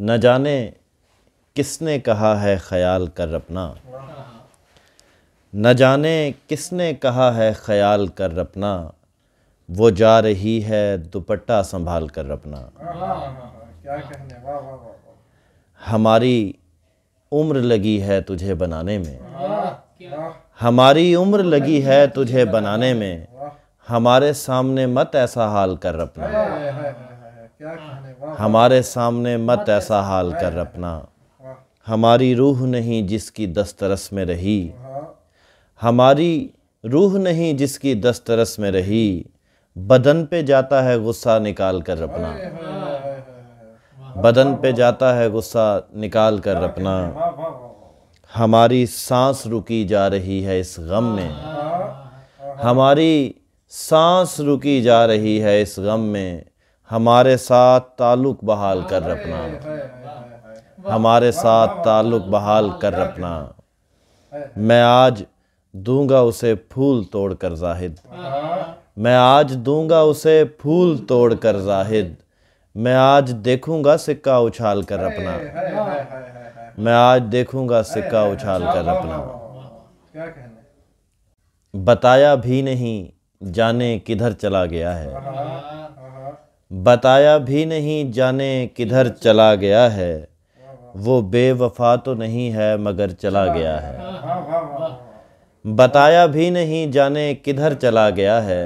न जाने किसने कहा है ख्याल कर अपना न जाने किसने कहा है ख्याल कर अपना वो जा रही है दुपट्टा संभाल कर अपना हमारी उम्र लगी है तुझे बनाने में हमारी उम्र लगी है तुझे बनाने में हमारे सामने मत ऐसा हाल कर अपना हमारे सामने मत ऐसा हाल कर अपना हमारी रूह नहीं जिसकी दस्तरस में रही हमारी रूह नहीं जिसकी दस्तरस में रही बदन पे जाता है गुस्सा निकाल कर रपना बदन पे जाता है गुस्सा निकाल कर रपना हमारी सांस रुकी जा रही है इस गम में हाँ, हाँ, हाँ, हमारी सांस रुकी जा रही है इस गम में हमारे साथ ताल्लुक बहाल कर रखना हमारे साथ ताल्लुक बहाल कर रखना मैं आज दूंगा उसे फूल तोड़ कर जाहिद हाँ। मैं आज दूंगा उसे फूल तोड़ कर जाहिद मैं आज देखूंगा सिक्का उछाल कर अपना मैं आज देखूंगा सिक्का उछाल कर अपना बताया भी नहीं जाने किधर चला गया है हाँ। बताया भी नहीं जाने किधर चला गया है वो बेवफा तो नहीं है मगर चला गया है बताया भी नहीं जाने किधर चला गया है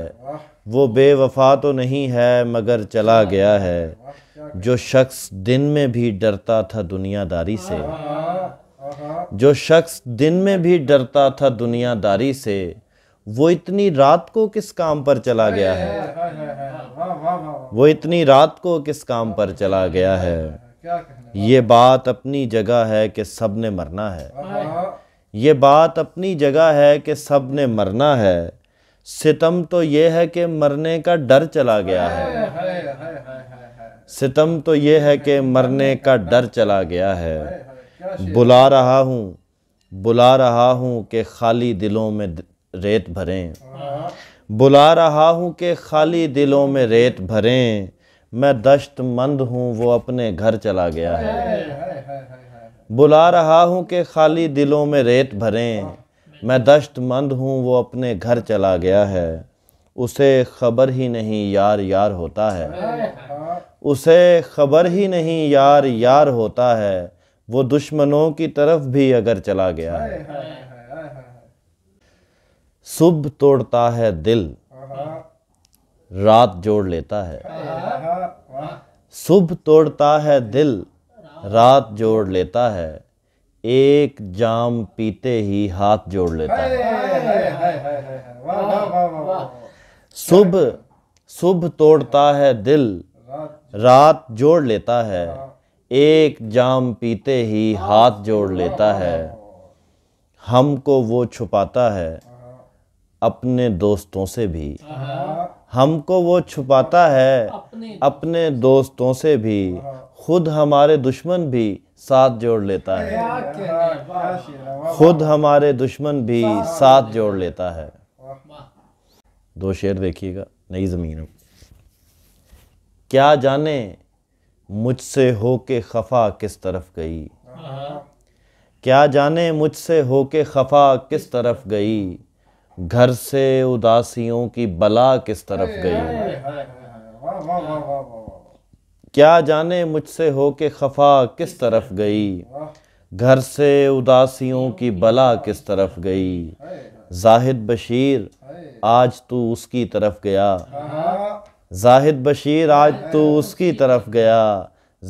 वो बेवफा तो नहीं है मगर चला गया है जो शख्स दिन में भी डरता था दुनियादारी से जो शख्स दिन में भी डरता था दुनियादारी से वो इतनी रात को किस काम पर चला गया है वो इतनी रात को किस काम पर चला गया है ये बात अपनी जगह है कि सब ने मरना है ये बात अपनी जगह है कि सब ने मरना है सितम तो ये है कि मरने का डर चला गया है सितम तो ये है कि मरने का डर चला गया है बुला रहा हूँ बुला रहा हूँ कि खाली दिलों में रेत भरें बुला रहा हूँ कि खाली दिलों में रेत भरें मैं दश्त मंद हूँ वो अपने घर चला गया है बुला रहा हूँ कि खाली दिलों में रेत भरें मैं दश्त मंद हूँ वो अपने घर चला गया है उसे खबर ही नहीं यार यार होता है उसे खबर ही नहीं यार यार होता है वो दुश्मनों की तरफ भी अगर चला गया है सुबह तोड़ता है दिल रात जोड़ लेता है सुबह तोड़ता है दिल रात जोड़ लेता है एक जाम पीते ही हाथ जोड़ लेता है सुबह सुबह तोड़ता है दिल रात जोड़ लेता है हाँ। एक जाम पीते ही हाथ जोड़ लेता है हाँ। हमको वो छुपाता है अपने दोस्तों से भी हाँ। हमको वो छुपाता है अपने, दोस्तों से भी हाँ। खुद हमारे दुश्मन भी साथ जोड़ लेता है खुद हमारे दुश्मन भी साथ जोड़ लेता है दो शेर देखिएगा नई ज़मीन क्या जाने मुझसे हो के खफा किस तरफ गई हाँ। क्या जाने मुझसे हो के खफा किस तरफ गई घर से उदासियों की बला किस तरफ गई क्या जाने मुझसे हो के खफा किस तरफ गई घर से उदासियों की बला किस तरफ गई जाहिद बशीर आज तू उसकी तरफ गया हाँ। जाहिद बशीर आज तू उसकी तरफ गया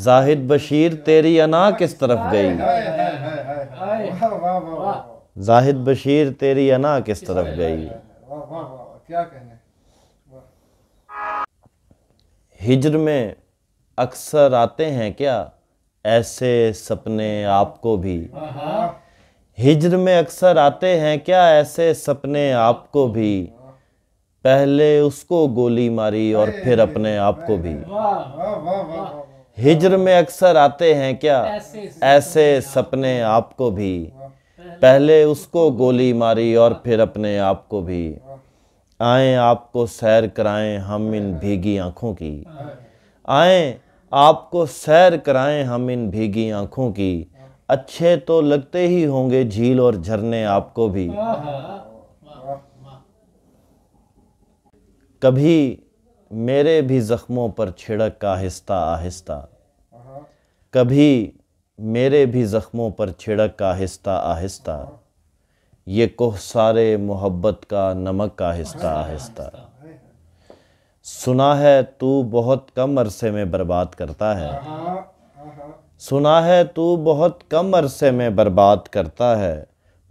जाहिद बशीर तेरी अना किस तरफ गई जाहिद बशीर तेरी अना किस तरफ गई हिजर में अक्सर आते हैं क्या ऐसे सपने आपको भी हिजर में अक्सर आते हैं क्या ऐसे सपने आपको भी पहले उसको गोली मारी और फिर अपने आप को भी हिजर में अक्सर आते हैं क्या ऐसे सपने आपको भी पहले उसको गोली मारी और फिर अपने आप को भी आए आपको सैर कराएं हम इन भीगी आँखों की आए आपको सैर कराएं हम इन भीगी आँखों की अच्छे तो लगते ही होंगे झील और झरने आपको भी कभी मेरे भी ज़ख्मों पर छिड़क का आहिस्ता आहिस्ता कभी मेरे भी ज़ख्मों पर छिड़क आहिस्ता आहिस्ता ये कोह सारे मोहब्बत का नमक आहिस्ता आहिस्ता सुना है तू बहुत कम अरसे में बर्बाद करता है सुना है तू बहुत कम अरसे में बर्बाद करता है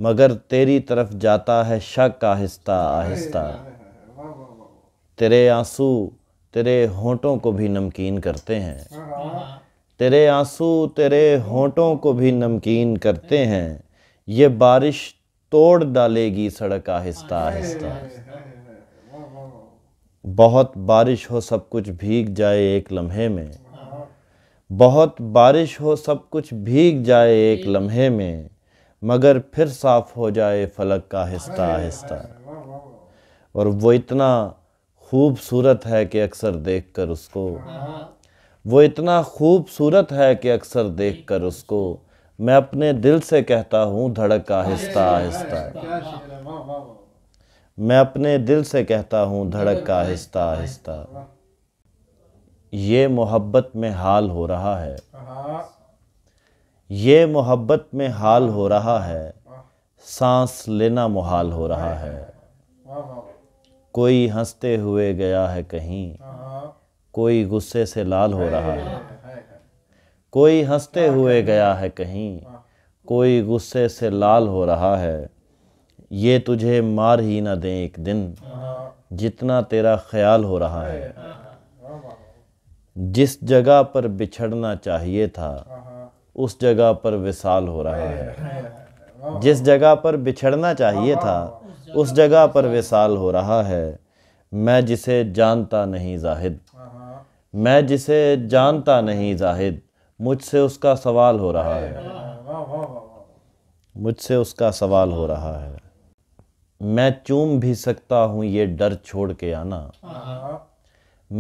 मगर तेरी तरफ जाता है शक आहिस्ता आहिस्ता तेरे आंसू तेरे होंठों को भी नमकीन करते हैं तेरे आंसू तेरे होठों को भी नमकीन करते हाँ। हैं ये बारिश तोड़ डालेगी सड़क आहिस्ता हाँ, आहिस्ता हाँ, बहुत बारिश हो सब कुछ भीग जाए एक लम्हे में बहुत बारिश हो सब कुछ भीग जाए एक लम्हे में मगर फिर साफ हो जाए फलक का आहिस्ता आहिस्ता और वो इतना खूबसूरत है कि अक्सर देखकर उसको वो इतना खूबसूरत है कि अक्सर देखकर उसको मैं अपने दिल से कहता हूँ धड़क आहिस्ता आहिस्ता मैं अपने दिल से कहता हूँ धड़क आहिस्ता आहिस्ता ये मोहब्बत में हाल हो रहा है ये मोहब्बत में हाल हो रहा है सांस लेना मुहाल हो रहा है कोई हंसते हुए गया है कहीं कोई गुस्से से लाल हो रहा है कोई हंसते हुए गया है कहीं कोई गुस्से से लाल हो रहा है ये तुझे मार ही ना दें एक दिन हाँ। जितना तेरा ख्याल हो रहा है जिस जगह पर बिछड़ना चाहिए था हाँ, हाँ। उस जगह पर विशाल हो रहा है जिस जगह पर बिछड़ना चाहिए था उस जगह पर विशाल हो रहा है मैं जिसे जानता नहीं जाहिद मैं जिसे जानता नहीं जाहिद मुझसे उसका सवाल हो रहा है मुझसे उसका सवाल हो रहा है मैं चूम भी सकता हूँ ये डर छोड़ के आना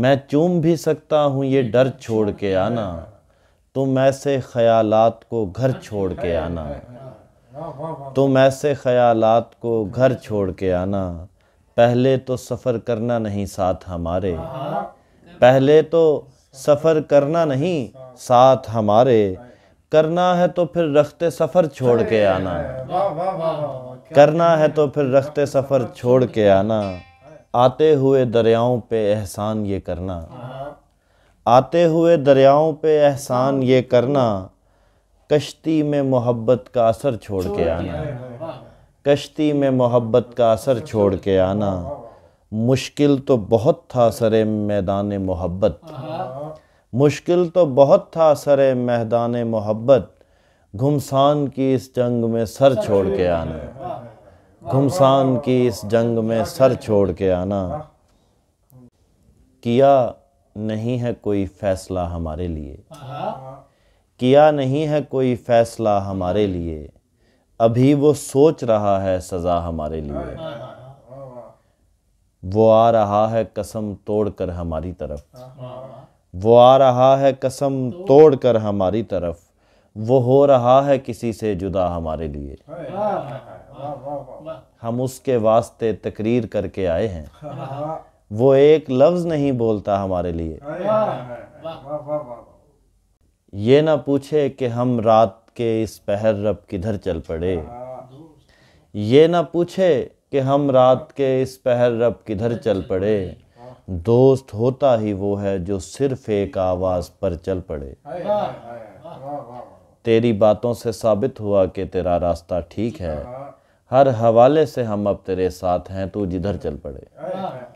मैं चूम भी सकता हूँ ये डर छोड़ के आना तुम ऐसे ख्यालात को घर छोड़ के आना तुम ऐसे ख्यालात को घर छोड़ के आना पहले तो सफ़र करना नहीं साथ हमारे पहले तो सफ़र करना नहीं साथ हमारे करना है तो फिर रखते सफ़र छोड़ के आना करना है तो फिर रखते सफ़र छोड़ के आना आते हुए दरियाओं पे एहसान ये करना आते हुए दरियाओं पे एहसान ये करना कश्ती में मोहब्बत का असर छोड़ के आना कश्ती में मोहब्बत का असर छोड़ के आना मुश्किल तो बहुत था सर मैदान मोहब्बत मुश्किल तो बहुत था सर मैदान मोहब्बत घुमसान की इस जंग में सर छोड़ के आना घुमसान की इस जंग में सर छोड़ के आना किया नहीं है कोई फैसला हमारे लिए किया नहीं है कोई फैसला हमारे लिए अभी वो सोच रहा है सज़ा हमारे लिए वो आ रहा है कसम तोड़ कर हमारी तरफ वो आ रहा है कसम तोड़ कर हमारी तरफ वो हो रहा है किसी से जुदा हमारे लिए हाँ, हाँ, हाँ, हम उसके वास्ते तकरीर करके आए हैं वो एक लफ्ज़ नहीं बोलता हमारे लिए ये ना पूछे कि हम रात के इस पहर रब किधर चल पड़े ये ना पूछे कि हम रात के इस पहर रब किधर चल पड़े दोस्त होता ही वो है जो सिर्फ एक आवाज़ पर चल पड़े तेरी बातों से साबित हुआ कि तेरा रास्ता ठीक है हर हवाले से हम अब तेरे साथ हैं तू जिधर चल पड़े